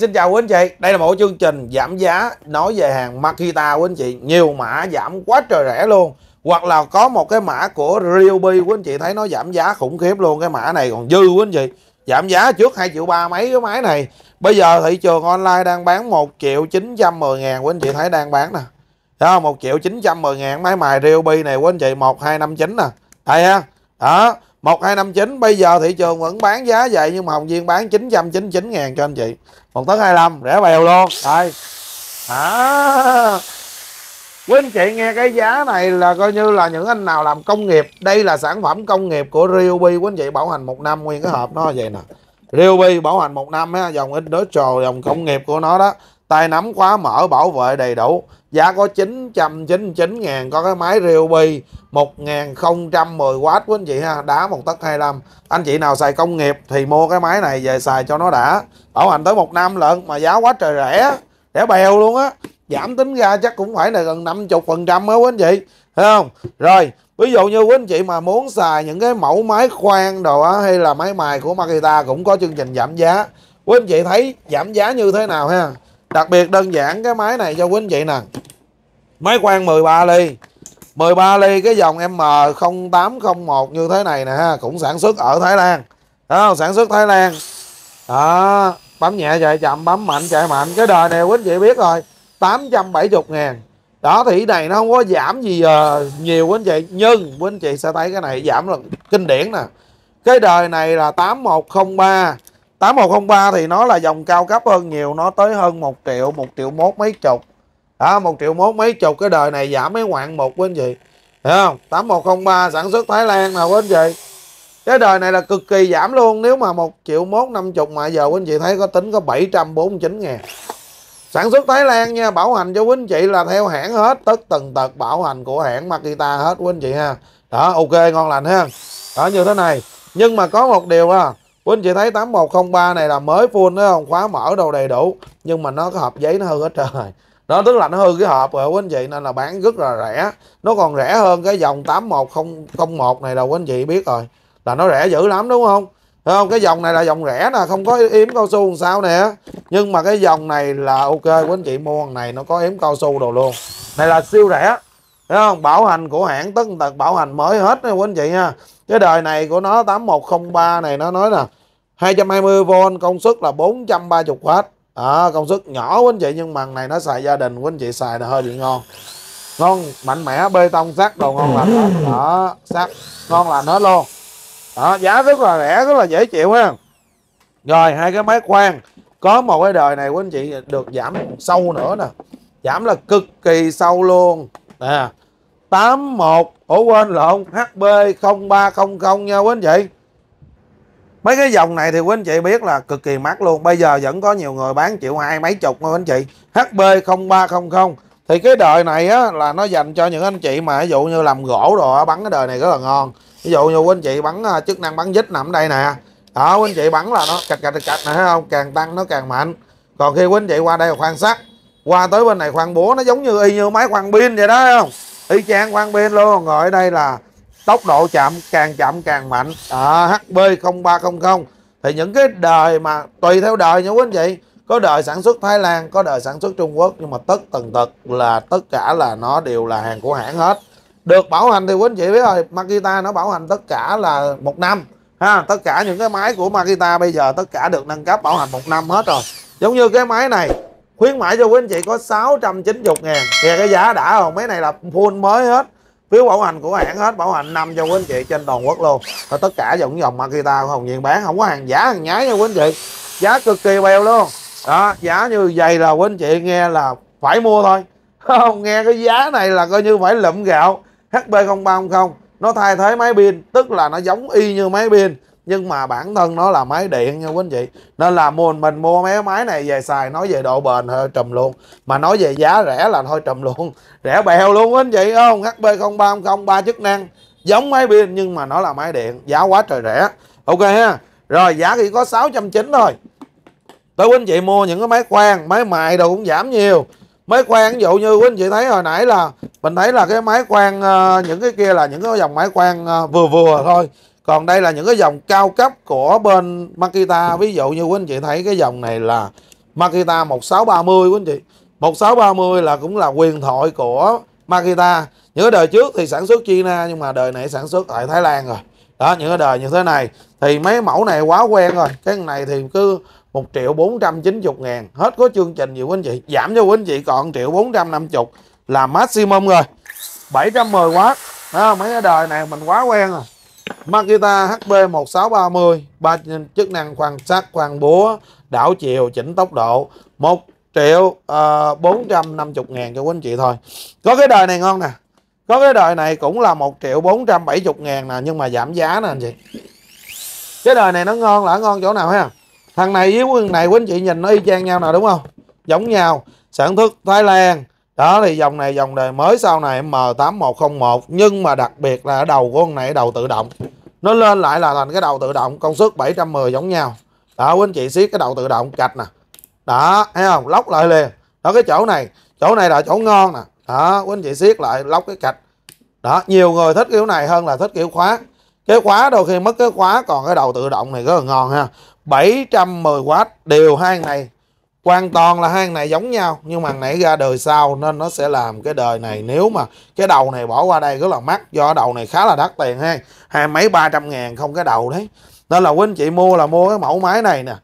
Xin chào quý anh chị, đây là một chương trình giảm giá nói về hàng Makita quý anh chị Nhiều mã giảm quá trời rẻ luôn Hoặc là có một cái mã của Ryobi quý anh chị thấy nó giảm giá khủng khiếp luôn Cái mã này còn dư quý anh chị Giảm giá trước 2 triệu ba mấy cái máy này Bây giờ thị trường online đang bán 1 triệu 910 ngàn quý anh chị thấy đang bán nè Đó 1 triệu 910 ngàn máy mài Ryobi này quý anh chị 1259 nè Thấy ha Đó 1259 bây giờ thị trường vẫn bán giá vậy nhưng mà Hồng Viên bán 999 ngàn cho anh chị. Một tấn 25 rẻ bèo luôn. Đây. À. Quý anh chị nghe cái giá này là coi như là những anh nào làm công nghiệp, đây là sản phẩm công nghiệp của Ryobi quý anh chị bảo hành một năm nguyên cái hộp nó vậy nè. Ryobi bảo hành một năm á, dòng industrial dòng công nghiệp của nó đó tay nắm quá mở bảo vệ đầy đủ giá có 999 ngàn có cái máy Ryobi 1010W quý anh chị ha đá một tấc 25 anh chị nào xài công nghiệp thì mua cái máy này về xài cho nó đã bảo hành tới một năm lận mà giá quá trời rẻ rẻ bèo luôn á giảm tính ra chắc cũng phải là gần 50 phần trăm á quý anh chị thấy không rồi ví dụ như quý anh chị mà muốn xài những cái mẫu máy khoan đồ á hay là máy mài của Makita cũng có chương trình giảm giá quý anh chị thấy giảm giá như thế nào ha đặc biệt đơn giản cái máy này cho quý anh chị nè máy quan 13 ly 13 ly cái dòng M0801 như thế này nè cũng sản xuất ở Thái Lan đó, sản xuất Thái Lan đó, bấm nhẹ chạy chậm bấm mạnh chạy mạnh cái đời này quý anh chị biết rồi 870 ngàn đó thì này nó không có giảm gì ờ, nhiều quý anh chị nhưng quý anh chị sẽ thấy cái này giảm là kinh điển nè cái đời này là 8103 8103 thì nó là dòng cao cấp hơn nhiều nó tới hơn 1 triệu 1 triệu mốt mấy chục đó 1 triệu mốt mấy chục cái đời này giảm mấy ngoạn một quý anh chị hiểu không 8103 sản xuất Thái Lan nào quý anh chị cái đời này là cực kỳ giảm luôn nếu mà 1 triệu mốt 50 mà giờ quý anh chị thấy có tính có 749 ngàn sản xuất Thái Lan nha bảo hành cho quý anh chị là theo hãng hết tất tần tật bảo hành của hãng Makita hết quý anh chị ha đó ok ngon lành ha đó như thế này nhưng mà có một điều à Quý anh chị thấy 8103 này là mới full nó không khóa mở đâu đầy đủ nhưng mà nó có hộp giấy nó hư hết trời nó tức là nó hư cái hộp rồi quý anh chị nên là bán rất là rẻ nó còn rẻ hơn cái dòng 81001 này đâu quý anh chị biết rồi là nó rẻ dữ lắm đúng không Thấy không cái dòng này là dòng rẻ nè không có yếm cao su làm sao nè nhưng mà cái dòng này là ok quý anh chị mua hàng này nó có yếm cao su đồ luôn này là siêu rẻ Thấy không? Bảo hành của hãng tất tật bảo hành mới hết nha quý anh chị nha Cái đời này của nó 8103 này nó nói nè 220V công suất là 430W. À, công suất nhỏ quý anh chị nhưng mà này nó xài gia đình quý anh chị xài là hơi bị ngon. Ngon mạnh mẽ bê tông sắt đồ ngon lành hết. Đó, sắt ngon lành hết luôn. Đó, giá rất là rẻ, rất là dễ chịu ha. Rồi hai cái máy khoan có một cái đời này quý anh chị được giảm sâu nữa nè giảm là cực kỳ sâu luôn nè 81 Ủa quên lộn HB 0300 nha quý anh chị Mấy cái dòng này thì quý anh chị biết là cực kỳ mắc luôn Bây giờ vẫn có nhiều người bán triệu hai mấy chục nha quý anh chị HB 0300 Thì cái đời này á, là nó dành cho những anh chị mà ví dụ như làm gỗ rồi bắn cái đời này rất là ngon Ví dụ như quý anh chị bắn à, chức năng bắn dít nằm đây nè Đó quý anh chị bắn là nó cạch cạch cạch nè thấy không Càng tăng nó càng mạnh Còn khi quý anh chị qua đây khoan sắt Qua tới bên này khoan búa nó giống như y như máy khoan pin vậy đó không y chang quang bên luôn rồi đây là tốc độ chậm càng chậm càng mạnh à, HB 0300 thì những cái đời mà tùy theo đời nha quý anh chị có đời sản xuất Thái Lan có đời sản xuất Trung Quốc nhưng mà tất tần tật là tất cả là nó đều là hàng của hãng hết được bảo hành thì quý anh chị biết rồi Makita nó bảo hành tất cả là một năm ha tất cả những cái máy của Makita bây giờ tất cả được nâng cấp bảo hành một năm hết rồi giống như cái máy này khuyến mãi cho quý anh chị có 690 ngàn nghe cái giá đã rồi mấy này là full mới hết phiếu bảo hành của hãng hết bảo hành năm cho quý anh chị trên toàn quốc luôn và tất cả dòng dòng Makita của Hồng Nhiên bán không có hàng giả hàng nhái nha quý anh chị giá cực kỳ bèo luôn đó giá như vậy là quý anh chị nghe là phải mua thôi không nghe cái giá này là coi như phải lụm gạo HB0310 nó thay thế máy pin tức là nó giống y như máy pin nhưng mà bản thân nó là máy điện nha quý anh chị nên là mua mình mua mấy máy này về xài nói về độ bền thôi trùm luôn mà nói về giá rẻ là thôi trùm luôn rẻ bèo luôn quý anh chị không hb 03 ba chức năng giống máy pin nhưng mà nó là máy điện giá quá trời rẻ ok ha rồi giá chỉ có sáu trăm chín thôi tới quý anh chị mua những cái máy khoan máy mài đồ cũng giảm nhiều máy khoan ví dụ như quý anh chị thấy hồi nãy là mình thấy là cái máy khoan ờ, những cái kia là những cái dòng máy khoan ờ, vừa vừa thôi còn đây là những cái dòng cao cấp của bên Makita ví dụ như quý anh chị thấy cái dòng này là Makita 1630 quý anh chị 1630 là cũng là quyền thoại của Makita những cái đời trước thì sản xuất China nhưng mà đời này sản xuất tại Thái Lan rồi đó những cái đời như thế này thì mấy mẫu này quá quen rồi cái này thì cứ 1 triệu 490 ngàn hết có chương trình gì quý anh chị giảm cho quý anh chị còn 1 triệu 450 là maximum rồi 710 quá đó, mấy cái đời này mình quá quen rồi Makita HP1630 ba chức năng khoan sát khoan búa đảo chiều chỉnh tốc độ 1 triệu uh, ờ, 450 ngàn cho quý anh chị thôi có cái đời này ngon nè có cái đời này cũng là 1 triệu 470 ngàn nè nhưng mà giảm giá nè anh chị cái đời này nó ngon là ngon chỗ nào ha thằng này với này quý anh chị nhìn nó y chang nhau nè đúng không giống nhau sản xuất Thái Lan đó thì dòng này dòng đời mới sau này M8101 nhưng mà đặc biệt là ở đầu của con này đầu tự động nó lên lại là thành cái đầu tự động công suất 710 giống nhau đó quý anh chị xiết cái đầu tự động cạch nè đó thấy không lóc lại liền đó cái chỗ này chỗ này là chỗ ngon nè đó quý anh chị xiết lại lóc cái cạch đó nhiều người thích kiểu này hơn là thích kiểu khóa cái khóa đôi khi mất cái khóa còn cái đầu tự động này rất là ngon ha 710W đều hai này hoàn toàn là hai này giống nhau nhưng mà nãy ra đời sau nên nó sẽ làm cái đời này nếu mà cái đầu này bỏ qua đây rất là mắc do đầu này khá là đắt tiền ha hai mấy ba trăm ngàn không cái đầu đấy nên là quý anh chị mua là mua cái mẫu máy này nè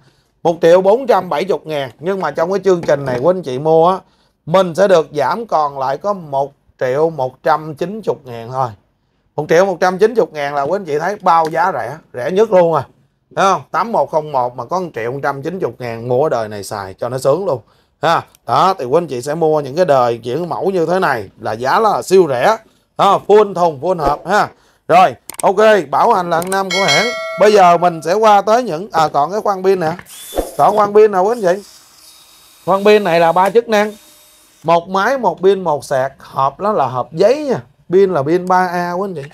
một triệu bốn trăm bảy chục ngàn nhưng mà trong cái chương trình này quý anh chị mua á mình sẽ được giảm còn lại có một triệu một trăm chín chục ngàn thôi một triệu một trăm chín chục ngàn là quý anh chị thấy bao giá rẻ rẻ nhất luôn à Thấy không? 8101 mà có 1 triệu 190 ngàn mua ở đời này xài cho nó sướng luôn. Ha. Đó thì quý anh chị sẽ mua những cái đời chuyển mẫu như thế này là giá là siêu rẻ. Ha, full thùng, full hộp ha. Rồi, ok, bảo hành là năm của hãng. Bây giờ mình sẽ qua tới những à còn cái khoang pin nè. Còn khoang pin nào quý anh chị? Khoang pin này là ba chức năng. Một máy, một pin, một sạc, hộp đó là hộp giấy nha. Pin là pin 3A quý anh chị.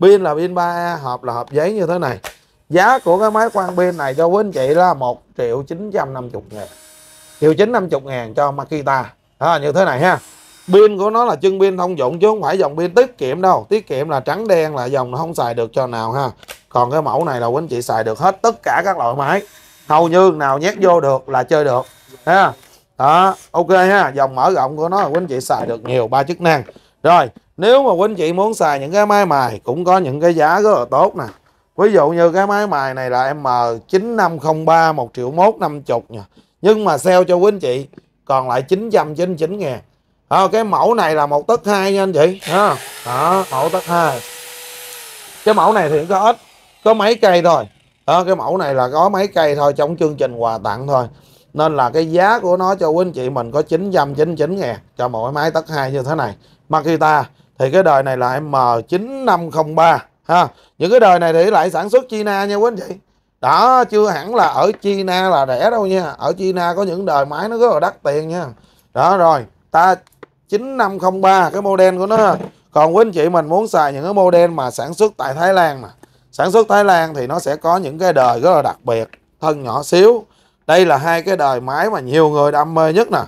Pin là pin 3A, hộp là hộp giấy như thế này giá của cái máy quang pin này cho quý anh chị là 1 triệu 950 ngàn triệu 950 ngàn cho Makita à, như thế này ha pin của nó là chân pin thông dụng chứ không phải dòng pin tiết kiệm đâu tiết kiệm là trắng đen là dòng nó không xài được cho nào ha còn cái mẫu này là quý anh chị xài được hết tất cả các loại máy hầu như nào nhét vô được là chơi được ha đó ok ha dòng mở rộng của nó là quý anh chị xài được nhiều ba chức năng rồi nếu mà quý anh chị muốn xài những cái máy mài cũng có những cái giá rất là tốt nè ví dụ như cái máy mài này là M9503 1 triệu mốt 50 nha nhưng mà sale cho quý anh chị còn lại 999 ngàn à, cái mẫu này là một tấc hai nha anh chị à, đó, mẫu tấc hai cái mẫu này thì có ít có mấy cây thôi đó, ờ, cái mẫu này là có mấy cây thôi trong chương trình quà tặng thôi nên là cái giá của nó cho quý anh chị mình có 999 ngàn cho mỗi máy tấc hai như thế này Makita thì cái đời này là M9503 ha những cái đời này thì lại sản xuất China nha quý anh chị đó chưa hẳn là ở China là rẻ đâu nha ở China có những đời máy nó rất là đắt tiền nha đó rồi ta 9503 cái model của nó còn quý anh chị mình muốn xài những cái model mà sản xuất tại Thái Lan mà sản xuất Thái Lan thì nó sẽ có những cái đời rất là đặc biệt thân nhỏ xíu đây là hai cái đời máy mà nhiều người đam mê nhất nè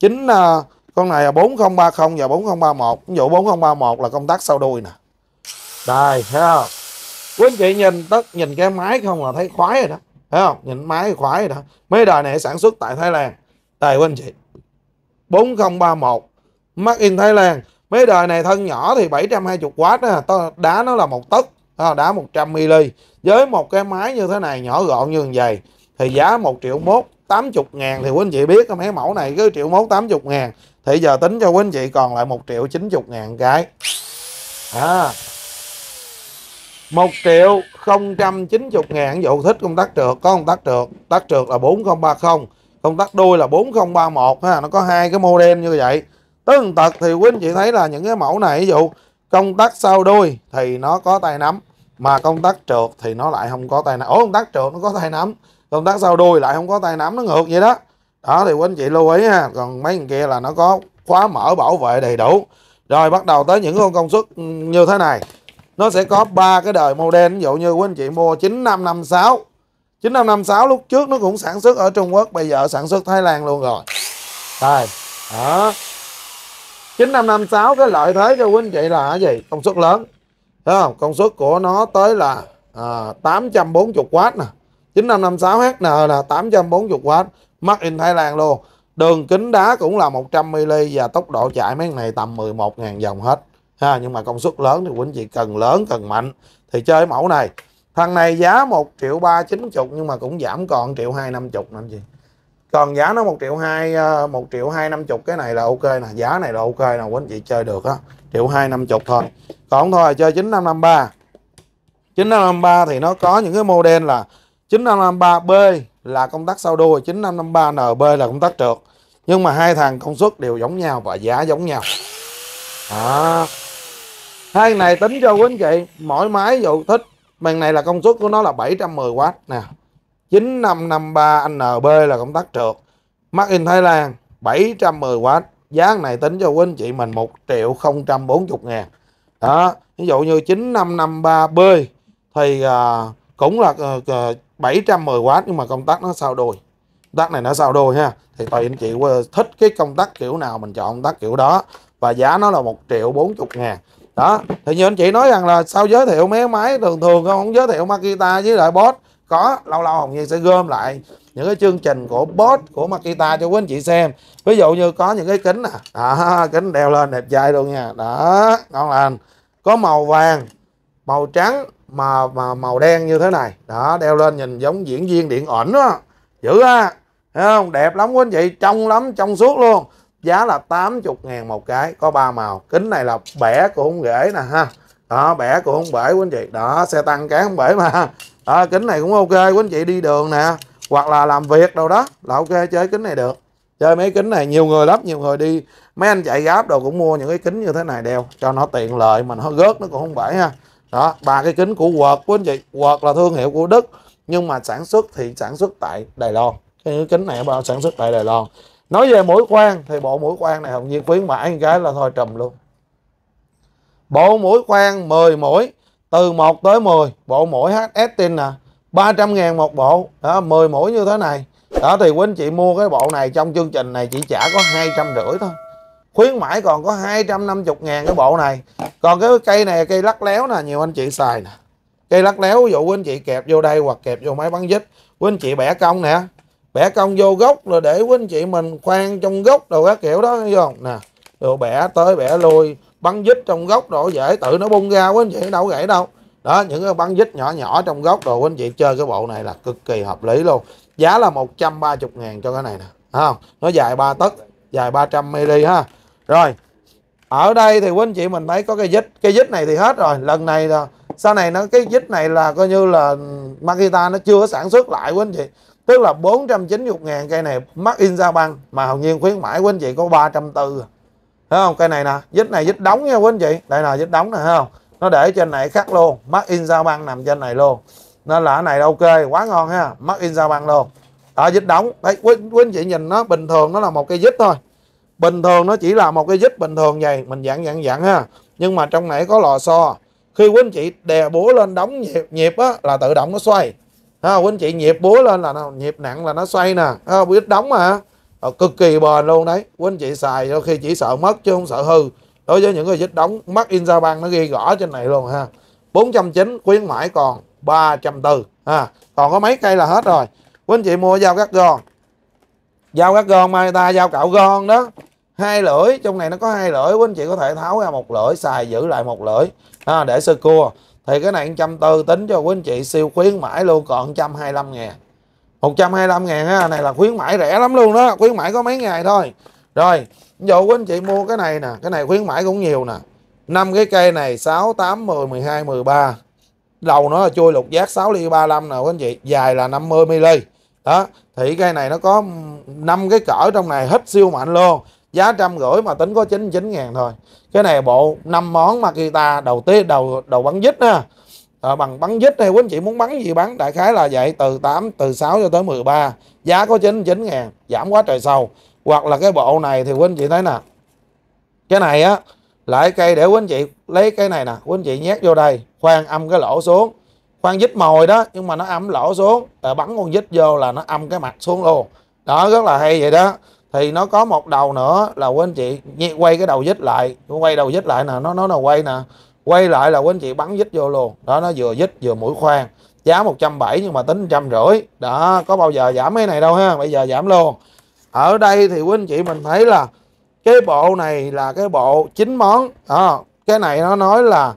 chính uh, con này là 4030 và 4031 ví dụ 4031 là công tắc sau đuôi nè đây thấy không quý anh chị nhìn tất nhìn cái máy không là thấy khoái rồi đó thấy không nhìn máy khoái rồi đó mấy đời này sản xuất tại Thái Lan đây quý anh chị 4031 Mark in Thái Lan mấy đời này thân nhỏ thì 720W đó, đá nó là một tấc đá 100ml với một cái máy như thế này nhỏ gọn như vậy thì giá 1 triệu mốt 80 ngàn thì quý anh chị biết mấy mẫu này cứ triệu mốt 80 ngàn thì giờ tính cho quý anh chị còn lại 1 triệu 90 ngàn cái à 1 triệu 090 ngàn dụ thích công tắc trượt có công tắc trượt tắc trượt là 4030 công tắc đuôi là 4031 ha nó có hai cái model như vậy tương tật thì quý anh chị thấy là những cái mẫu này ví dụ công tắc sau đuôi thì nó có tay nắm mà công tắc trượt thì nó lại không có tay nắm ủa công tắc trượt nó có tay nắm công tắc sau đuôi lại không có tay nắm nó ngược vậy đó đó thì quý anh chị lưu ý ha còn mấy thằng kia là nó có khóa mở bảo vệ đầy đủ rồi bắt đầu tới những con công suất như thế này nó sẽ có ba cái đời model ví dụ như quý anh chị mua 9556 9556 lúc trước nó cũng sản xuất ở Trung Quốc bây giờ sản xuất Thái Lan luôn rồi rồi đó 9556 cái lợi thế cho quý anh chị là cái gì công suất lớn thấy không công suất của nó tới là à, 840W nè 9556HN là 840W made in Thái Lan luôn đường kính đá cũng là 100mm và tốc độ chạy mấy này tầm 11.000 vòng hết ha nhưng mà công suất lớn thì quý anh chị cần lớn cần mạnh thì chơi mẫu này thằng này giá một triệu ba chín chục nhưng mà cũng giảm còn triệu hai năm chục anh chị còn giá nó một triệu hai ờ, một triệu hai năm chục cái này là ok nè giá này là ok nè quý anh chị chơi được á triệu hai năm chục thôi còn thôi chơi chín năm năm ba chín năm năm ba thì nó có những cái model là chín năm năm ba b là công tắc sau đuôi chín năm năm 9553 NB là công tắc trượt nhưng mà hai thằng công suất đều giống nhau và giá giống nhau đó hai này tính cho quý anh chị mỗi máy dù thích màn này là công suất của nó là 710W nè 9553NB là công tắc trượt Made in Thái Lan 710W giá này tính cho quý anh chị mình 1 triệu 040 ngàn đó ví dụ như 9553B thì uh, cũng là uh, ờ, 710W ờ, nhưng mà công tắc nó sao đuôi công tắc này nó sao đuôi ha thì tùy anh chị ờ, thích cái công tắc kiểu nào mình chọn công tắc kiểu đó và giá nó là 1 triệu 40 ngàn đó thì như anh chị nói rằng là sao giới thiệu mấy máy thường thường không, giới thiệu Makita với lại Boss có lâu lâu Hồng Nhiên sẽ gom lại những cái chương trình của Boss của Makita cho quý anh chị xem ví dụ như có những cái kính nè à, kính đeo lên đẹp trai luôn nha đó ngon lành có màu vàng màu trắng mà mà màu đen như thế này đó đeo lên nhìn giống diễn viên điện ảnh đó dữ á thấy không đẹp lắm quý anh chị trong lắm trong suốt luôn giá là 80 ngàn một cái có ba màu kính này là bẻ cũng không rễ nè ha đó bẻ cũng không bể quý anh chị đó xe tăng cán không bể mà đó, kính này cũng ok quý anh chị đi đường nè hoặc là làm việc đâu đó là ok chơi kính này được chơi mấy kính này nhiều người lắm nhiều người đi mấy anh chạy gáp đồ cũng mua những cái kính như thế này đeo cho nó tiện lợi mà nó gớt nó cũng không bể ha đó ba cái kính của quật của anh chị quật là thương hiệu của đức nhưng mà sản xuất thì sản xuất tại đài loan cái kính này bao sản xuất tại đài loan nói về mũi quan thì bộ mũi quan này hồng nhiên khuyến mãi một cái là thôi trầm luôn bộ mũi quan 10 mũi từ 1 tới 10 bộ mũi HS tin nè 300 ngàn một bộ đó 10 mũi như thế này đó thì quý anh chị mua cái bộ này trong chương trình này chỉ trả có hai trăm rưỡi thôi khuyến mãi còn có 250 ngàn cái bộ này còn cái cây này cây lắc léo nè nhiều anh chị xài nè cây lắc léo ví dụ quý anh chị kẹp vô đây hoặc kẹp vô máy bắn dít quý anh chị bẻ cong nè bẻ cong vô gốc rồi để quý anh chị mình khoan trong gốc đồ các kiểu đó thấy không nè rồi bẻ tới bẻ lui băng dít trong gốc đồ dễ tự nó bung ra quý anh chị đâu gãy đâu đó những cái băng dít nhỏ nhỏ trong gốc đồ quý anh chị chơi cái bộ này là cực kỳ hợp lý luôn giá là 130 ngàn cho cái này nè không nó dài 3 tấc dài 300 mili ha rồi ở đây thì quý anh chị mình thấy có cái dít cái dít này thì hết rồi lần này là sau này nó cái dít này là coi như là Makita nó chưa sản xuất lại quý anh chị tức là 490 ngàn cây này mắc in ra băng mà hầu nhiên khuyến mãi của anh chị có 340 thấy không cây này nè dít này dít đóng nha quý anh chị đây là dít đóng nè thấy không nó để trên này khắc luôn mắc in ra băng nằm trên này luôn nên là này ok quá ngon ha mắc in ra băng luôn đó dít đóng đấy quý, quý anh chị nhìn nó bình thường nó là một cây dít thôi bình thường nó chỉ là một cái dít bình thường vậy mình dặn dặn dặn ha nhưng mà trong này có lò xo khi quý anh chị đè búa lên đóng nhịp nhịp á là tự động nó xoay không quý anh chị nhịp búa lên là nó, nhịp nặng là nó xoay nè à, biết đóng mà à, cực kỳ bền luôn đấy quý anh chị xài đôi khi chỉ sợ mất chứ không sợ hư đối với những người dít đóng mắt in ra băng nó ghi rõ trên này luôn ha 490 khuyến mãi còn 340 ha còn có mấy cây là hết rồi quý anh chị mua dao cắt gòn dao cắt gòn mai ta dao cạo gòn đó hai lưỡi trong này nó có hai lưỡi quý anh chị có thể tháo ra một lưỡi xài giữ lại một lưỡi ha, để sơ cua thì cái này 140 tính cho quý anh chị siêu khuyến mãi luôn còn 125 ngàn 125 ngàn á, này là khuyến mãi rẻ lắm luôn đó khuyến mãi có mấy ngày thôi rồi ví dụ quý anh chị mua cái này nè cái này khuyến mãi cũng nhiều nè 5 cái cây này 6, 8, 10, 12, 13 đầu nó là chui lục giác 6 ly 35 nè quý anh chị dài là 50 mm đó thì cây này nó có 5 cái cỡ trong này hết siêu mạnh luôn giá trăm rưỡi mà tính có 99 ngàn thôi cái này bộ năm món Makita đầu tiên đầu đầu bắn dít ha à, bằng bắn dít hay quý anh chị muốn bắn gì bắn đại khái là vậy từ 8 từ 6 cho tới 13 giá có 99 ngàn giảm quá trời sâu hoặc là cái bộ này thì quý anh chị thấy nè cái này á lại cây để quý anh chị lấy cái này nè quý anh chị nhét vô đây khoan âm cái lỗ xuống khoan dít mồi đó nhưng mà nó âm lỗ xuống rồi ờ, bắn con dít vô là nó âm cái mặt xuống luôn đó rất là hay vậy đó thì nó có một đầu nữa là quý anh chị quay cái đầu dít lại quay đầu dít lại nè nó nó là quay nè quay lại là quý anh chị bắn dít vô luôn đó nó vừa dít vừa mũi khoan giá 170 nhưng mà tính trăm rưỡi đó có bao giờ giảm cái này đâu ha bây giờ giảm luôn ở đây thì quý anh chị mình thấy là cái bộ này là cái bộ chín món à, cái này nó nói là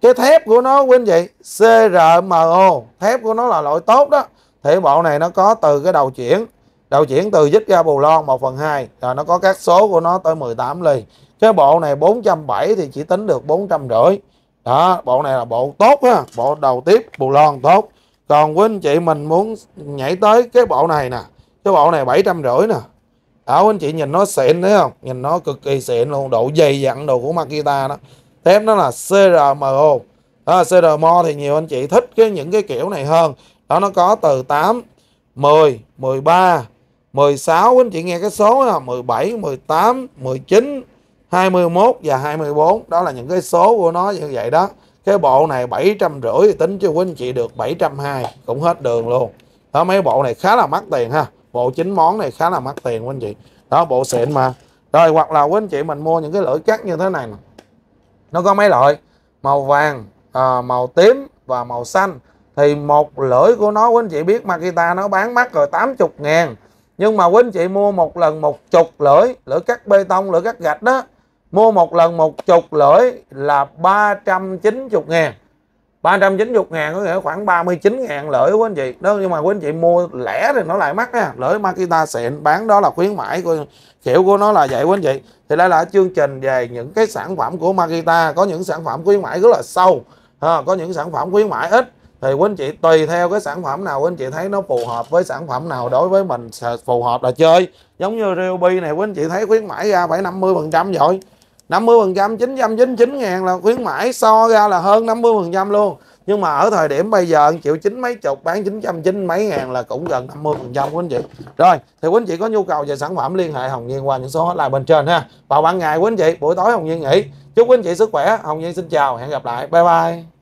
cái thép của nó quý anh chị CRMO thép của nó là loại tốt đó thì bộ này nó có từ cái đầu chuyển đầu chuyển từ dít ra bù lon 1 phần 2 Rồi nó có các số của nó tới 18 ly Cái bộ này 470 thì chỉ tính được rưỡi Đó bộ này là bộ tốt ha Bộ đầu tiếp bù lon tốt Còn quý anh chị mình muốn nhảy tới cái bộ này nè Cái bộ này rưỡi nè Đó quý anh chị nhìn nó xịn thấy không Nhìn nó cực kỳ xịn luôn Độ dày dặn đồ của Makita đó Thép nó là CRMO đó, CRMO thì nhiều anh chị thích cái những cái kiểu này hơn Đó nó có từ 8 10, 13, 16 anh chị nghe cái số là 17, 18, 19, 21 và 24 đó là những cái số của nó như vậy đó cái bộ này 750 thì tính cho quý anh chị được 720 cũng hết đường luôn đó mấy bộ này khá là mắc tiền ha bộ chín món này khá là mắc tiền quý anh chị đó bộ xịn mà rồi hoặc là quý anh chị mình mua những cái lưỡi cắt như thế này nó có mấy loại màu vàng à, màu tím và màu xanh thì một lưỡi của nó quý anh chị biết Makita nó bán mắc rồi 80 ngàn nhưng mà quý anh chị mua một lần một chục lưỡi lưỡi cắt bê tông lưỡi cắt gạch đó mua một lần một chục lưỡi là 390 ngàn 390 ngàn có nghĩa là khoảng 39 ngàn lưỡi quý anh chị đó nhưng mà quý anh chị mua lẻ thì nó lại mắc nha lưỡi Makita xịn bán đó là khuyến mãi của, kiểu của nó là vậy quý anh chị thì đây là chương trình về những cái sản phẩm của Makita có những sản phẩm khuyến mãi rất là sâu ha, có những sản phẩm khuyến mãi ít thì quý anh chị tùy theo cái sản phẩm nào quý anh chị thấy nó phù hợp với sản phẩm nào đối với mình phù hợp là chơi giống như Ryobi này quý anh chị thấy khuyến mãi ra phải 50 phần trăm rồi 50 phần trăm 999 ngàn là khuyến mãi so ra là hơn 50 phần trăm luôn nhưng mà ở thời điểm bây giờ chịu chín mấy chục bán 990 mấy ngàn là cũng gần 50 phần trăm quý anh chị rồi thì quý anh chị có nhu cầu về sản phẩm liên hệ Hồng Nhiên qua những số hotline bên trên ha vào ban ngày quý anh chị buổi tối Hồng Nhiên nghỉ chúc quý anh chị sức khỏe Hồng Nhiên xin chào hẹn gặp lại bye bye